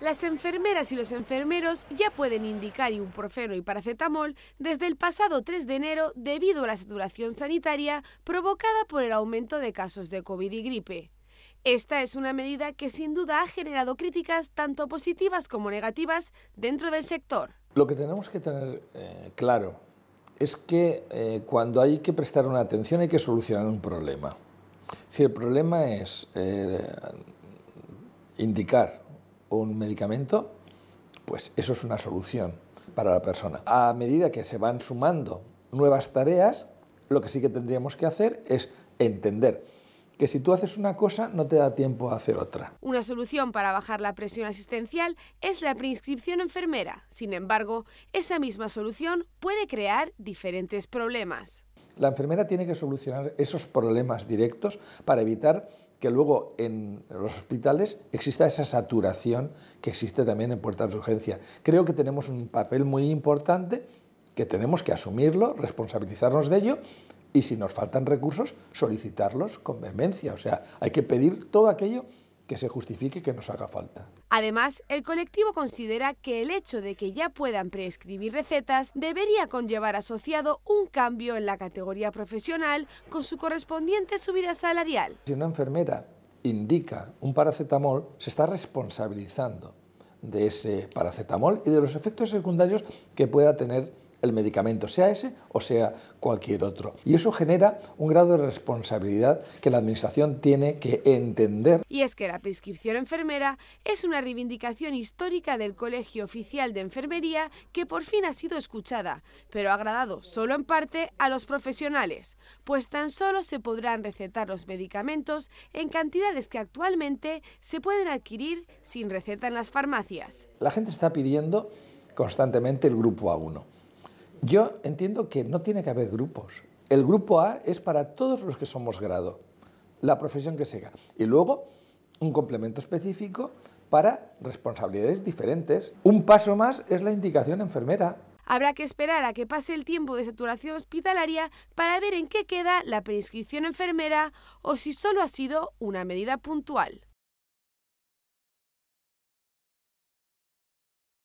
Las enfermeras y los enfermeros ya pueden indicar ibuprofeno y paracetamol desde el pasado 3 de enero debido a la saturación sanitaria provocada por el aumento de casos de COVID y gripe. Esta es una medida que sin duda ha generado críticas tanto positivas como negativas dentro del sector. Lo que tenemos que tener eh, claro es que eh, cuando hay que prestar una atención hay que solucionar un problema. Si el problema es eh, indicar un medicamento, pues eso es una solución para la persona. A medida que se van sumando nuevas tareas, lo que sí que tendríamos que hacer es entender que si tú haces una cosa no te da tiempo a hacer otra. Una solución para bajar la presión asistencial es la preinscripción enfermera. Sin embargo, esa misma solución puede crear diferentes problemas. La enfermera tiene que solucionar esos problemas directos para evitar que luego en los hospitales exista esa saturación que existe también en puertas de urgencia. Creo que tenemos un papel muy importante que tenemos que asumirlo, responsabilizarnos de ello y si nos faltan recursos, solicitarlos con vehemencia. O sea, hay que pedir todo aquello que se justifique que nos haga falta. Además, el colectivo considera que el hecho de que ya puedan prescribir recetas debería conllevar asociado un cambio en la categoría profesional con su correspondiente subida salarial. Si una enfermera indica un paracetamol, se está responsabilizando de ese paracetamol y de los efectos secundarios que pueda tener el medicamento, sea ese o sea cualquier otro. Y eso genera un grado de responsabilidad que la Administración tiene que entender. Y es que la prescripción enfermera es una reivindicación histórica del Colegio Oficial de Enfermería que por fin ha sido escuchada, pero ha agradado solo en parte a los profesionales, pues tan solo se podrán recetar los medicamentos en cantidades que actualmente se pueden adquirir sin receta en las farmacias. La gente está pidiendo constantemente el grupo A1 yo entiendo que no tiene que haber grupos. El grupo A es para todos los que somos grado, la profesión que sea. Y luego un complemento específico para responsabilidades diferentes. Un paso más es la indicación enfermera. Habrá que esperar a que pase el tiempo de saturación hospitalaria para ver en qué queda la prescripción enfermera o si solo ha sido una medida puntual.